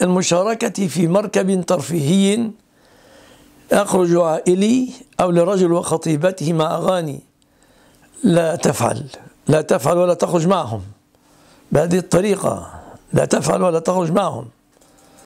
المشاركة في مركب ترفيهي أخرج عائلي أو لرجل وخطيبته مع أغاني لا تفعل لا تفعل ولا تخرج معهم بهذه الطريقة لا تفعل ولا تخرج معهم